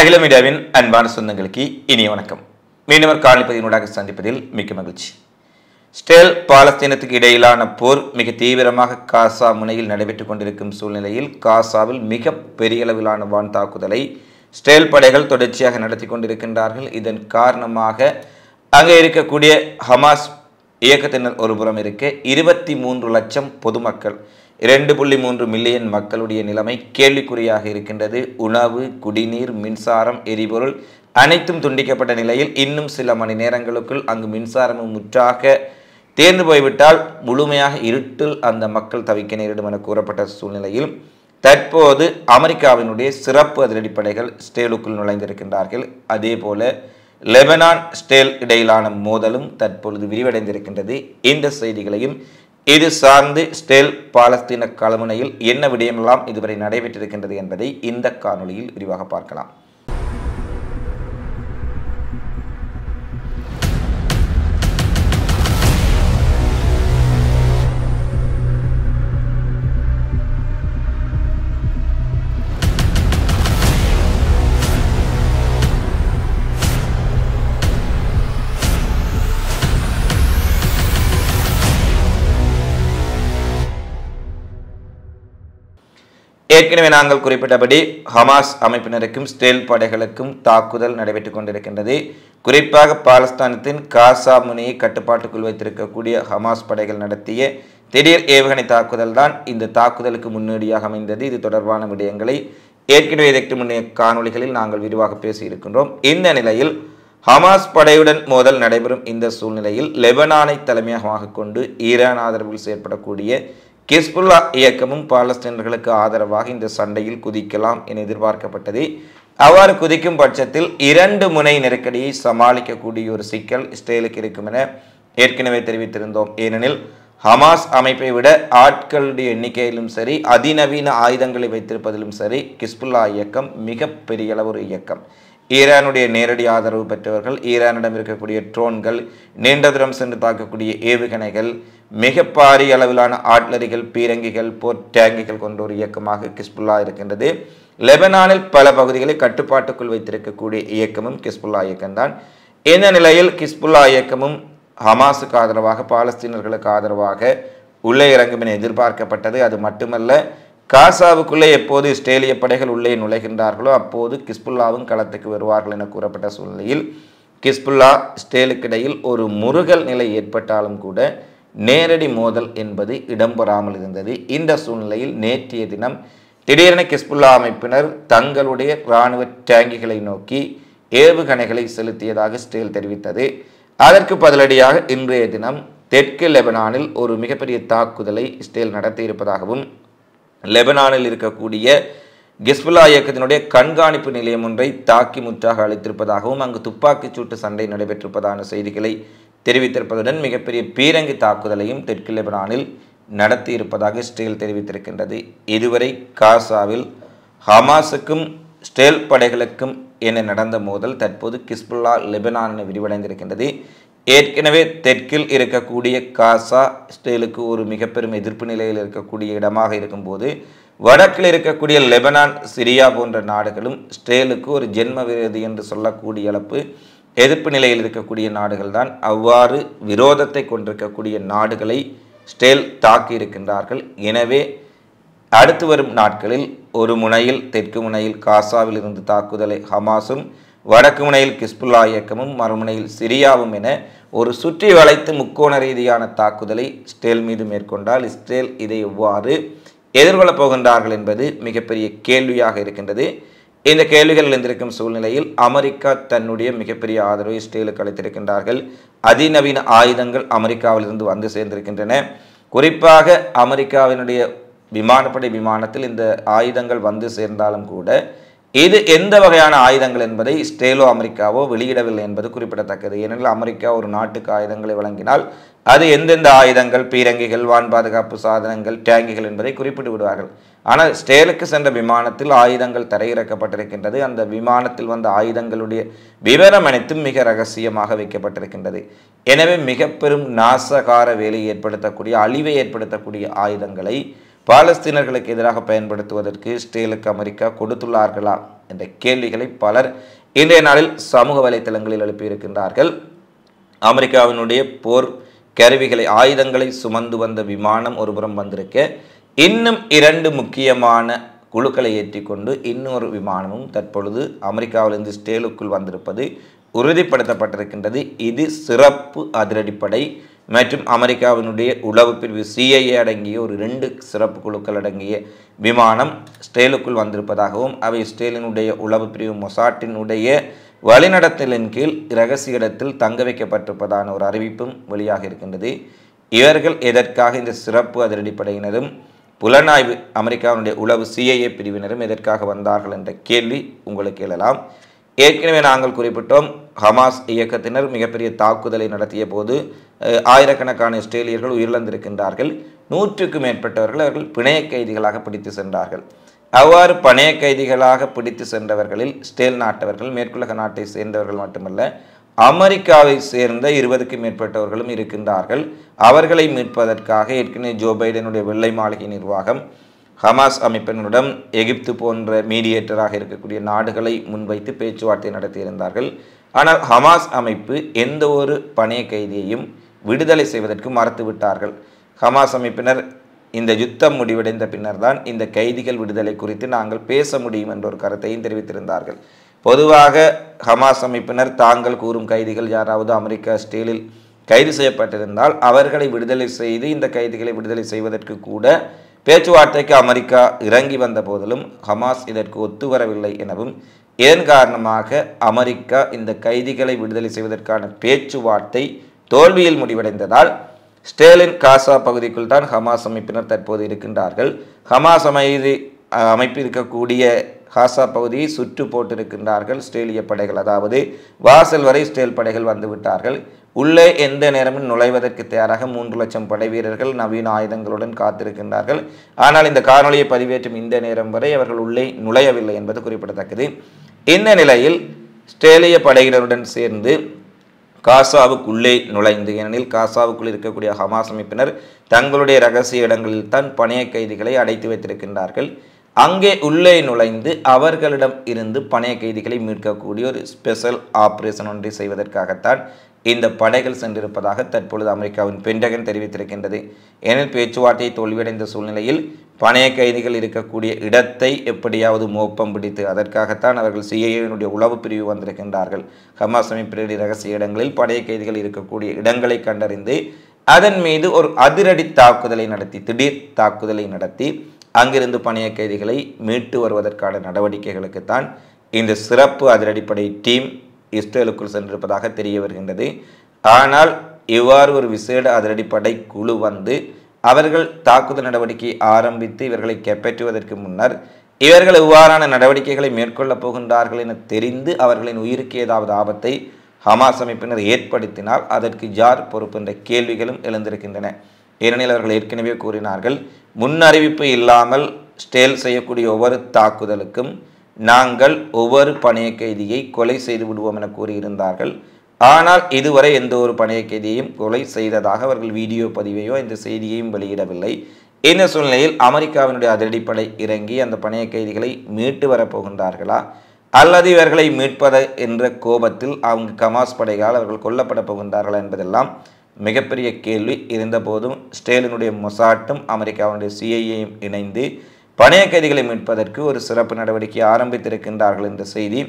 அகில அன்பான சொந்தங்களுக்கு இனிய வணக்கம் மீனவர் ஒரு சந்திப்பதில் மிக்க மகிழ்ச்சி ஸ்டேல் பாலஸ்தீனத்துக்கு இடையிலான போர் மிக தீவிரமாக காசா முனையில் நடைபெற்றுக் கொண்டிருக்கும் சூழ்நிலையில் காசாவில் மிக பெரிய அளவிலான வான் தாக்குதலை ஸ்டேல் படைகள் தொடர்ச்சியாக நடத்தி கொண்டிருக்கின்றார்கள் இதன் காரணமாக அங்கே இருக்கக்கூடிய ஹமாஸ் இயக்கத்தினர் ஒருபுறம் இருக்க இருபத்தி மூன்று லட்சம் பொதுமக்கள் இரண்டு புள்ளி மூன்று மில்லியன் மக்களுடைய நிலைமை கேள்விக்குறியாக இருக்கின்றது உணவு குடிநீர் மின்சாரம் எரிபொருள் அனைத்தும் துண்டிக்கப்பட்ட நிலையில் இன்னும் சில மணி நேரங்களுக்குள் அங்கு மின்சாரமும் முற்றாக தேர்ந்து போய்விட்டால் முழுமையாக இருட்டில் அந்த மக்கள் தவிக்க நேரிடும் என கூறப்பட்ட சூழ்நிலையில் தற்போது அமெரிக்காவினுடைய சிறப்பு அதிரடிப்படைகள் ஸ்டேலுக்குள் நுழைந்திருக்கின்றார்கள் அதே போல லெபனான் ஸ்டேல் இடையிலான மோதலும் தற்பொழுது விரிவடைந்திருக்கின்றது இந்த செய்திகளையும் இது சார்ந்து ஸ்டேல் பாலஸ்தீன கலமுனையில் என்ன விடயமெல்லாம் இதுவரை நடைபெற்றிருக்கின்றது என்பதை இந்த காணொலியில் விரிவாக பார்க்கலாம் ஏற்கனவே நாங்கள் குறிப்பிட்டபடி ஹமாஸ் அமைப்பினருக்கும் ஸ்டேல் படைகளுக்கும் தாக்குதல் நடைபெற்று கொண்டிருக்கின்றது குறிப்பாக பாலஸ்தானத்தின் காசா முனையை கட்டுப்பாட்டுக்குள் வைத்திருக்கக்கூடிய ஹமாஸ் படைகள் நடத்திய திடீர் ஏவுகணை தாக்குதல் தான் இந்த தாக்குதலுக்கு முன்னோடியாக அமைந்தது இது தொடர்பான விடயங்களை ஏற்கனவே இதற்கு முன்னைய காணொலிகளில் நாங்கள் விரிவாக பேசியிருக்கின்றோம் இந்த நிலையில் ஹமாஸ் படையுடன் மோதல் நடைபெறும் இந்த சூழ்நிலையில் லெபனானை தலைமையாக கொண்டு ஈரான் ஆதரவில் செயற்படக்கூடிய கிஸ்புல்லா இயக்கமும் பாலஸ்தீனர்களுக்கு ஆதரவாக இந்த சண்டையில் குதிக்கலாம் என எதிர்பார்க்கப்பட்டது அவ்வாறு குதிக்கும் பட்சத்தில் இரண்டு முனை நெருக்கடியை சமாளிக்கக்கூடிய ஒரு சிக்கல் இஸ்ரேலுக்கு இருக்கும் என ஏற்கனவே தெரிவித்திருந்தோம் ஏனெனில் ஹமாஸ் அமைப்பை விட ஆட்களுடைய எண்ணிக்கையிலும் சரி அதிநவீன ஆயுதங்களை வைத்திருப்பதிலும் சரி கிஸ்புல்லா இயக்கம் மிகப்பெரிய அளவு ஒரு இயக்கம் ஈரானுடைய நேரடி ஆதரவு பெற்றவர்கள் ஈரானிடம் இருக்கக்கூடிய ட்ரோன்கள் நீண்ட தூரம் சென்று தாக்கக்கூடிய ஏவுகணைகள் மிக பாரிய அளவிலான ஆட்லரிகள் பீரங்கிகள் போர் டேங்கிகள் கொண்ட ஒரு இயக்கமாக கிஸ்புல்லா இருக்கின்றது லெபனானில் பல பகுதிகளை கட்டுப்பாட்டுக்குள் வைத்திருக்கக்கூடிய இயக்கமும் கிஸ்புல்லா இயக்கம்தான் இந்த நிலையில் கிஸ்புல்லா இயக்கமும் ஹமாஸுக்கு ஆதரவாக பாலஸ்தீனர்களுக்கு ஆதரவாக உள்ளே இறங்கும் என எதிர்பார்க்கப்பட்டது அது மட்டுமல்ல காசாவுக்குள்ளே எப்போது இஸ்ரேலிய படைகள் உள்ளே நுழைகின்றார்களோ அப்போது கிஸ்புல்லாவும் களத்துக்கு வருவார்கள் என கூறப்பட்ட சூழ்நிலையில் கிஸ்புல்லா இஸ்ரேலுக்கிடையில் ஒரு முருகல் நிலை ஏற்பட்டாலும் கூட நேரடி மோதல் என்பது இடம்பெறாமல் இருந்தது இந்த சூழ்நிலையில் நேற்றைய தினம் திடீரென கிஸ்புல்லா அமைப்பினர் தங்களுடைய இராணுவ டேங்கிகளை நோக்கி ஏவுகணைகளை செலுத்தியதாக ஸ்டேல் தெரிவித்தது அதற்கு பதிலடியாக இன்றைய தினம் தெற்கு லெபனானில் ஒரு மிகப்பெரிய தாக்குதலை ஸ்டேல் நடத்தியிருப்பதாகவும் லெபனானில் இருக்கக்கூடிய கிஸ்புல்லா இயக்கத்தினுடைய கண்காணிப்பு நிலையம் ஒன்றை தாக்கி முற்றாக அளித்திருப்பதாகவும் அங்கு துப்பாக்கிச் சூட்டு சண்டை நடைபெற்றிருப்பதான செய்திகளை தெரிவித்திருப்பதுடன் மிகப்பெரிய பீரங்கி தாக்குதலையும் தெற்கு லெபனானில் நடத்தியிருப்பதாக ஸ்டேல் தெரிவித்திருக்கின்றது இதுவரை காசாவில் ஹமாஸுக்கும் ஸ்டேல் படைகளுக்கும் என நடந்த மோதல் தற்போது கிஸ்புல்லா லெபனான் என விரிவடைந்திருக்கின்றது ஏற்கனவே தெற்கில் இருக்கக்கூடிய காசா ஸ்டேலுக்கு ஒரு மிகப்பெரும் எதிர்ப்பு நிலையில் இருக்கக்கூடிய இடமாக இருக்கும்போது வடக்கில் இருக்கக்கூடிய லெபனான் சிரியா போன்ற நாடுகளும் ஸ்டேலுக்கு ஒரு ஜென்ம விரோதி என்று சொல்லக்கூடிய அளப்பு எதிர்ப்பு நிலையில் இருக்கக்கூடிய நாடுகள் தான் அவ்வாறு விரோதத்தை கொண்டிருக்கக்கூடிய நாடுகளை ஸ்டேல் தாக்கி இருக்கின்றார்கள் எனவே அடுத்து வரும் நாட்களில் ஒரு முனையில் தெற்கு முனையில் காசாவில் இருந்து தாக்குதலை ஹமாஸும் வடக்கு முனையில் கிஸ்புல்லா இயக்கமும் மறுமுனையில் சிரியாவும் என ஒரு சுற்றி வளைத்து முக்கோண ரீதியான தாக்குதலை இஸ்ரேல் மீது மேற்கொண்டால் இஸ்ரேல் இதை எவ்வாறு எதிர்கொள்ளப் போகின்றார்கள் என்பது மிகப்பெரிய கேள்வியாக இருக்கின்றது இந்த கேள்விகள் எழுந்திருக்கும் சூழ்நிலையில் அமெரிக்கா தன்னுடைய மிகப்பெரிய ஆதரவை இஸ்ரேலுக்கு அளித்திருக்கின்றார்கள் அதிநவீன ஆயுதங்கள் அமெரிக்காவிலிருந்து வந்து சேர்ந்திருக்கின்றன குறிப்பாக அமெரிக்காவினுடைய விமானப்படை விமானத்தில் இந்த ஆயுதங்கள் வந்து சேர்ந்தாலும் கூட இது எந்த வகையான ஆயுதங்கள் என்பதை ஸ்டேலோ அமெரிக்காவோ வெளியிடவில்லை என்பது குறிப்பிடத்தக்கது ஏனெனில் அமெரிக்கா ஒரு நாட்டுக்கு ஆயுதங்களை வழங்கினால் அது எந்தெந்த ஆயுதங்கள் பீரங்கிகள் வான் பாதுகாப்பு சாதனங்கள் டேங்கிகள் என்பதை குறிப்பிட்டு விடுவார்கள் ஆனால் ஸ்டேலுக்கு சென்ற விமானத்தில் ஆயுதங்கள் தரையிறக்கப்பட்டிருக்கின்றது அந்த விமானத்தில் வந்த ஆயுதங்களுடைய விவரம் அனைத்தும் மிக ரகசியமாக வைக்கப்பட்டிருக்கின்றது எனவே மிக பெரும் நாசகார வேலையை ஏற்படுத்தக்கூடிய அழிவை ஏற்படுத்தக்கூடிய ஆயுதங்களை பாலஸ்தீனர்களுக்கு எதிராக பயன்படுத்துவதற்கு இஸ்ரேலுக்கு அமெரிக்கா கொடுத்துள்ளார்களா என்ற கேள்விகளை பலர் இன்றைய நாளில் சமூக வலைத்தளங்களில் எழுப்பியிருக்கின்றார்கள் அமெரிக்காவினுடைய போர் கருவிகளை ஆயுதங்களை சுமந்து வந்த விமானம் ஒருபுறம் வந்திருக்க இன்னும் இரண்டு முக்கியமான குழுக்களை ஏற்றிக்கொண்டு இன்னொரு விமானமும் தற்பொழுது அமெரிக்காவிலிருந்து ஸ்டேலுக்குள் வந்திருப்பது உறுதிப்படுத்தப்பட்டிருக்கின்றது இது சிறப்பு அதிரடிப்படை மற்றும் அமெரிக்காவினுடைய உளவு பிரிவு சிஐஏ அடங்கிய ஒரு ரெண்டு சிறப்பு குழுக்கள் அடங்கிய விமானம் ஸ்டேலுக்குள் வந்திருப்பதாகவும் அவை ஸ்டேலினுடைய உளவு பிரிவு மொசாட்டினுடைய வழிநடத்தலின் கீழ் இரகசிய இடத்தில் தங்க வைக்கப்பட்டிருப்பதான ஒரு அறிவிப்பும் வெளியாக இருக்கின்றது இவர்கள் எதற்காக இந்த சிறப்பு அதிரடிப்படையினரும் புலனாய்வு அமெரிக்காவினுடைய உளவு சிஐஏ பிரிவினரும் எதற்காக வந்தார்கள் என்ற கேள்வி உங்களுக்கு எழலாம் ஏற்கனவே நாங்கள் குறிப்பிட்டோம் ஹமாஸ் இயக்கத்தினர் மிகப்பெரிய தாக்குதலை நடத்திய போது ஆயிரக்கணக்கான இஸ்ரேலியர்கள் உயிரிழந்திருக்கின்றார்கள் நூற்றுக்கும் மேற்பட்டவர்கள் அவர்கள் பிணைய கைதிகளாக பிடித்து சென்றார்கள் அவ்வாறு பணைய கைதிகளாக பிடித்து சென்றவர்களில் ஸ்டேல் நாட்டவர்கள் மேற்குலக நாட்டை சேர்ந்தவர்கள் மட்டுமல்ல அமெரிக்காவை சேர்ந்த இருபதுக்கும் மேற்பட்டவர்களும் இருக்கின்றார்கள் அவர்களை மீட்பதற்காக ஏற்கனவே ஜோ பைடனுடைய வெள்ளை மாளிகை நிர்வாகம் ஹமாஸ் அமைப்பினரிடம் எகிப்து போன்ற மீடியேட்டராக இருக்கக்கூடிய நாடுகளை முன்வைத்து பேச்சுவார்த்தை நடத்தியிருந்தார்கள் ஆனால் ஹமாஸ் அமைப்பு எந்த ஒரு பணைய கைதியையும் விடுதலை செய்வதற்கு மறுத்துவிட்டார்கள் ஹமாஸ் அமைப்பினர் இந்த யுத்தம் முடிவடைந்த பின்னர் தான் இந்த கைதிகள் விடுதலை குறித்து நாங்கள் பேச முடியும் என்ற ஒரு கருத்தையும் தெரிவித்திருந்தார்கள் பொதுவாக ஹமாஸ் அமைப்பினர் தாங்கள் கூறும் கைதிகள் யாராவது அமெரிக்கா ஸ்டீலில் கைது செய்யப்பட்டிருந்தால் அவர்களை விடுதலை செய்து இந்த கைதிகளை விடுதலை செய்வதற்கு கூட பேச்சுவார்த்தைக்கு அமெரிக்கா இறங்கி வந்த போதிலும் ஹமாஸ் இதற்கு ஒத்துவரவில்லை எனவும் இதன் காரணமாக அமெரிக்கா இந்த கைதிகளை விடுதலை செய்வதற்கான பேச்சுவார்த்தை தோல்வியில் முடிவடைந்ததால் ஸ்டேலின் காசா பகுதிக்குள் தான் ஹமாஸ் அமைப்பினர் தற்போது இருக்கின்றார்கள் ஹமாஸ் அமைதி அமைப்பிருக்கக்கூடிய ஹாசா பகுதியை சுற்று போட்டிருக்கின்றார்கள் ஸ்டேலிய படைகள் அதாவது வாசல் வரை ஸ்டேல் படைகள் வந்துவிட்டார்கள் உள்ளே எந்த நேரமும் நுழைவதற்கு தயாராக மூன்று லட்சம் படை வீரர்கள் நவீன ஆயுதங்களுடன் காத்திருக்கின்றார்கள் ஆனால் இந்த காணொலியை பதிவேற்றும் இந்த நேரம் வரை அவர்கள் உள்ளே நுழையவில்லை என்பது குறிப்பிடத்தக்கது இந்த நிலையில் ஸ்டேலிய படையினருடன் சேர்ந்து காசாவுக்குள்ளே நுழைந்து ஏனெனில் காசாவுக்குள் இருக்கக்கூடிய ஹமாஸ் அமைப்பினர் தங்களுடைய ரகசிய இடங்களில் தான் பணைய கைதிகளை அடைத்து வைத்திருக்கின்றார்கள் அங்கே உள்ளே நுழைந்து அவர்களிடம் இருந்து பணைய கைதிகளை மீட்கக்கூடிய ஒரு ஸ்பெஷல் ஆப்ரேஷன் ஒன்றை செய்வதற்காகத்தான் இந்த படைகள் சென்றிருப்பதாக தற்பொழுது அமெரிக்காவின் பென்டகன் தெரிவித்திருக்கின்றது எனில் பேச்சுவார்த்தை தோல்வியடைந்த சூழ்நிலையில் பணைய கைதிகள் இருக்கக்கூடிய இடத்தை எப்படியாவது மோப்பம் பிடித்து அதற்காகத்தான் அவர்கள் சிஐஏனுடைய உளவு பிரிவு வந்திருக்கின்றார்கள் ஹமாஸ் அமைப்பினருடைய ரகசிய இடங்களில் பனைய கைதிகள் இருக்கக்கூடிய இடங்களை கண்டறிந்து அதன் மீது ஒரு அதிரடி தாக்குதலை நடத்தி திடீர் தாக்குதலை நடத்தி அங்கிருந்து பணிய கைதிகளை மீட்டு வருவதற்கான நடவடிக்கைகளுக்குத்தான் இந்த சிறப்பு அதிரடிப்படை டீம் இஸ்ரேலுக்குள் சென்றிருப்பதாக தெரிய வருகின்றது ஆனால் இவ்வாறு ஒரு விசேட அதிரடிப்படை குழு வந்து அவர்கள் தாக்குதல் நடவடிக்கை ஆரம்பித்து இவர்களை கைப்பற்றுவதற்கு முன்னர் இவர்கள் இவ்வாறான நடவடிக்கைகளை மேற்கொள்ளப் போகின்றார்கள் என தெரிந்து அவர்களின் உயிருக்கு ஏதாவது ஆபத்தை ஹமாஸ் அமைப்பினர் ஏற்படுத்தினால் அதற்கு ஜார் பொறுப்பு என்ற கேள்விகளும் எழுந்திருக்கின்றன ஏனெனில் அவர்கள் ஏற்கனவே கூறினார்கள் முன் அறிவிப்பு இல்லாமல் ஸ்டேல் செய்யக்கூடிய ஒவ்வொரு தாக்குதலுக்கும் நாங்கள் ஒவ்வொரு பணைய கைதியை கொலை செய்து விடுவோம் என கூறியிருந்தார்கள் ஆனால் இதுவரை எந்த ஒரு பணைய கைதியையும் கொலை செய்ததாக அவர்கள் வீடியோ பதிவையோ இந்த செய்தியையும் வெளியிடவில்லை இந்த சூழ்நிலையில் அமெரிக்காவினுடைய அதிரடிப்படை இறங்கி அந்த பணைய கைதிகளை மீட்டு வரப்போகின்றார்களா அல்லது இவர்களை மீட்பது என்ற கோபத்தில் அவங்க கமாஸ் படைகளால் அவர்கள் கொல்லப்பட போகின்றார்களா என்பதெல்லாம் மிகப்பெரிய கேள்வி இருந்தபோதும் ஸ்டேலினுடைய மொசாட்டும் அமெரிக்காவுடைய சிஐஏயும் இணைந்து பணைய கைதிகளை மீட்பதற்கு ஒரு சிறப்பு நடவடிக்கை ஆரம்பித்திருக்கின்றார்கள் என்ற செய்தி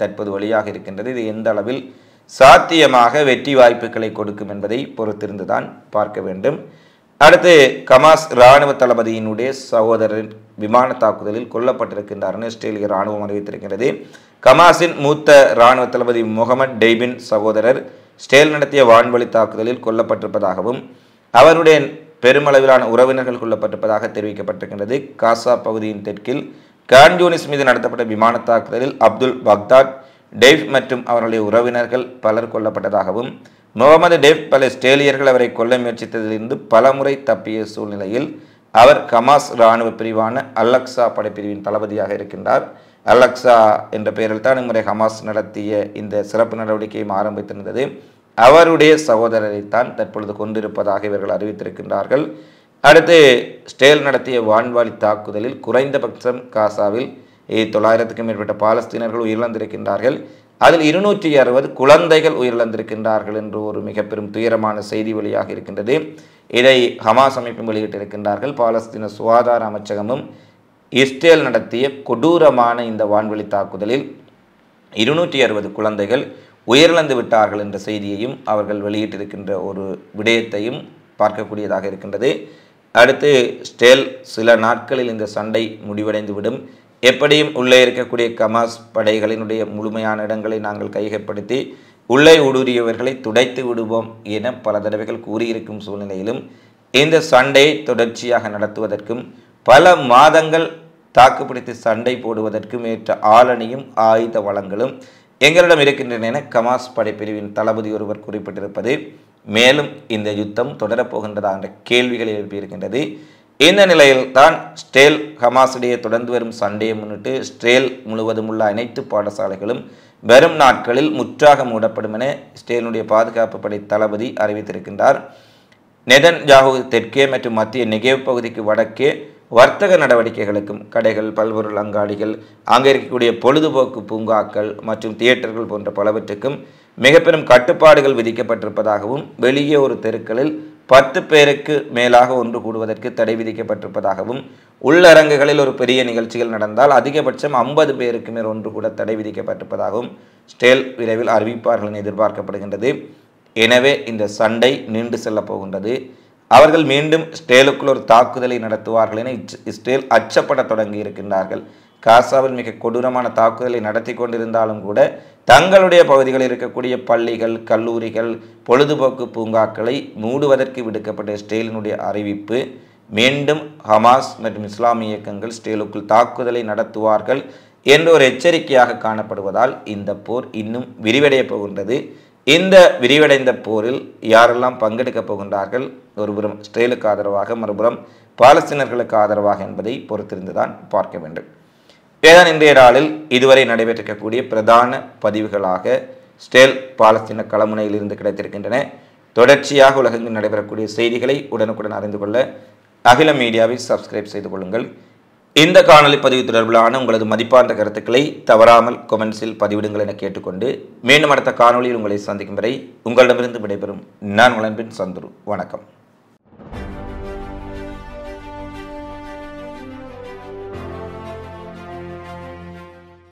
தற்போது வழியாக இருக்கின்றது இது எந்த அளவில் சாத்தியமாக வெற்றி வாய்ப்புகளை கொடுக்கும் என்பதை பொறுத்திருந்துதான் பார்க்க வேண்டும் அடுத்து கமாஸ் இராணுவ தளபதியினுடைய சகோதரன் விமான தாக்குதலில் கொல்லப்பட்டிருக்கின்றார்னு ஆஸ்திரேலிய இராணுவம் அறிவித்திருக்கிறது கமாஸின் மூத்த இராணுவ தளபதி முகமது டெய்பின் சகோதரர் ஸ்டேல் நடத்திய வான்வழி தாக்குதலில் கொல்லப்பட்டிருப்பதாகவும் அவருடைய பெருமளவிலான உறவினர்கள் கொல்லப்பட்டிருப்பதாக தெரிவிக்கப்பட்டிருக்கின்றது காசா பகுதியின் தெற்கில் கான்யூனிஸ் மீது நடத்தப்பட்ட விமான தாக்குதலில் அப்துல் பக்தாத் டேவ் மற்றும் அவருடைய உறவினர்கள் பலர் கொல்லப்பட்டதாகவும் முகமது டேவ் பல ஸ்டேலியர்கள் அவரை கொல்ல முயற்சித்ததிலிருந்து பலமுறை தப்பிய சூழ்நிலையில் அவர் கமாஸ் இராணுவ பிரிவான அல்லக்ஸா படைப்பிரிவின் தளபதியாக இருக்கின்றார் அலக்சா என்ற பெயரில் தான் இம்முறை ஹமாஸ் நடத்திய இந்த சிறப்பு நடவடிக்கையும் ஆரம்பித்திருந்தது அவருடைய சகோதரரைத்தான் தற்பொழுது கொண்டிருப்பதாக இவர்கள் அறிவித்திருக்கின்றார்கள் அடுத்து ஸ்டேல் நடத்திய வான்வாழி தாக்குதலில் குறைந்தபட்சம் காசாவில் தொள்ளாயிரத்துக்கும் மேற்பட்ட பாலஸ்தீனர்கள் உயிரிழந்திருக்கின்றார்கள் அதில் இருநூற்றி அறுபது குழந்தைகள் உயிரிழந்திருக்கின்றார்கள் என்று ஒரு மிக பெரும் துயரமான செய்தி வெளியாக இருக்கின்றது இதை ஹமாஸ் அமைப்பும் வெளியிட்டிருக்கின்றார்கள் பாலஸ்தீன சுகாதார அமைச்சகமும் இஸ்ரேல் நடத்திய கொடூரமான இந்த வான்வெளி தாக்குதலில் இருநூற்றி அறுபது குழந்தைகள் உயிரிழந்து விட்டார்கள் என்ற செய்தியையும் அவர்கள் வெளியிட்டிருக்கின்ற ஒரு விடயத்தையும் பார்க்கக்கூடியதாக இருக்கின்றது அடுத்து ஸ்டேல் சில நாட்களில் இந்த சண்டை முடிவடைந்துவிடும் எப்படியும் உள்ளே இருக்கக்கூடிய கமாஸ் படைகளினுடைய முழுமையான இடங்களை நாங்கள் கைகப்படுத்தி உள்ளே ஊடுருவியவர்களை துடைத்து விடுவோம் என பல தடவைகள் கூறியிருக்கும் சூழ்நிலையிலும் இந்த சண்டையை தொடர்ச்சியாக நடத்துவதற்கும் பல மாதங்கள் தாக்குப்பிடித்து சண்டை போடுவதற்கு ஏற்ற ஆளணியும் ஆயுத வளங்களும் எங்களிடம் இருக்கின்றன என கமாஸ் படைப்பிரிவின் தளபதி ஒருவர் குறிப்பிட்டிருப்பது மேலும் இந்த யுத்தம் தொடரப்போகின்றதா என்ற கேள்விகள் எழுப்பியிருக்கின்றது இந்த நிலையில் தான் ஸ்டேல் இடையே தொடர்ந்து வரும் சண்டையை முன்னிட்டு ஸ்டேல் முழுவதும் உள்ள அனைத்து பாடசாலைகளும் வெறும் நாட்களில் முற்றாக மூடப்படும் என ஸ்டேலினுடைய பாதுகாப்பு படை தளபதி அறிவித்திருக்கின்றார் நெதன் ஜாகு தெற்கே மற்றும் மத்திய நிகழ்வு பகுதிக்கு வடக்கே வர்த்தக நடவடிக்கைகளுக்கும் கடைகள் பல்பொருள் அங்காடிகள் அங்கே இருக்கக்கூடிய பொழுதுபோக்கு பூங்காக்கள் மற்றும் தியேட்டர்கள் போன்ற பலவற்றுக்கும் மிக பெரும் கட்டுப்பாடுகள் விதிக்கப்பட்டிருப்பதாகவும் வெளியே ஒரு தெருக்களில் பத்து பேருக்கு மேலாக ஒன்று கூடுவதற்கு தடை விதிக்கப்பட்டிருப்பதாகவும் உள்ளரங்குகளில் ஒரு பெரிய நிகழ்ச்சிகள் நடந்தால் அதிகபட்சம் ஐம்பது பேருக்கு மேல் ஒன்று கூட தடை விதிக்கப்பட்டிருப்பதாகவும் ஸ்டேல் விரைவில் அறிவிப்பார்கள் என எதிர்பார்க்கப்படுகின்றது எனவே இந்த சண்டை நீண்டு செல்லப் போகின்றது அவர்கள் மீண்டும் ஸ்டேலுக்குள் ஒரு தாக்குதலை நடத்துவார்கள் என ஸ்டேல் அச்சப்பட தொடங்கி இருக்கின்றார்கள் காசாவில் மிக கொடூரமான தாக்குதலை நடத்தி கொண்டிருந்தாலும் கூட தங்களுடைய பகுதிகளில் இருக்கக்கூடிய பள்ளிகள் கல்லூரிகள் பொழுதுபோக்கு பூங்காக்களை மூடுவதற்கு விடுக்கப்பட்ட ஸ்டேலினுடைய அறிவிப்பு மீண்டும் ஹமாஸ் மற்றும் இஸ்லாமிய இயக்கங்கள் ஸ்டேலுக்குள் தாக்குதலை நடத்துவார்கள் என்ற ஒரு எச்சரிக்கையாக காணப்படுவதால் இந்த போர் இன்னும் விரிவடையப் போகின்றது இந்த விரிவடைந்த போரில் யாரெல்லாம் பங்கெடுக்கப் போகின்றார்கள் ஒருபுறம் இஸ்ரேலுக்கு ஆதரவாக மறுபுறம் பாலஸ்தீனர்களுக்கு ஆதரவாக என்பதை பொறுத்திருந்துதான் பார்க்க வேண்டும் ஏதான் இன்றைய நாளில் இதுவரை நடைபெற்றிருக்கக்கூடிய பிரதான பதிவுகளாக ஸ்டேல் பாலஸ்தீன களமுனையில் இருந்து கிடைத்திருக்கின்றன தொடர்ச்சியாக உலகங்கள் நடைபெறக்கூடிய செய்திகளை உடனுக்குடன் அறிந்து கொள்ள அகில மீடியாவை சப்ஸ்கிரைப் செய்து கொள்ளுங்கள் இந்த காணொலி பதிவு தொடர்பிலான உங்களது மதிப்பார்ந்த கருத்துக்களை தவறாமல் கொமெண்ட்ஸில் பதிவிடுங்கள் என கேட்டுக்கொண்டு மீண்டும் அடுத்த காணொலியில் உங்களை சந்திக்கும் வரை உங்களிடமிருந்து விடைபெறும் நான் உங்கள் சந்துரு வணக்கம்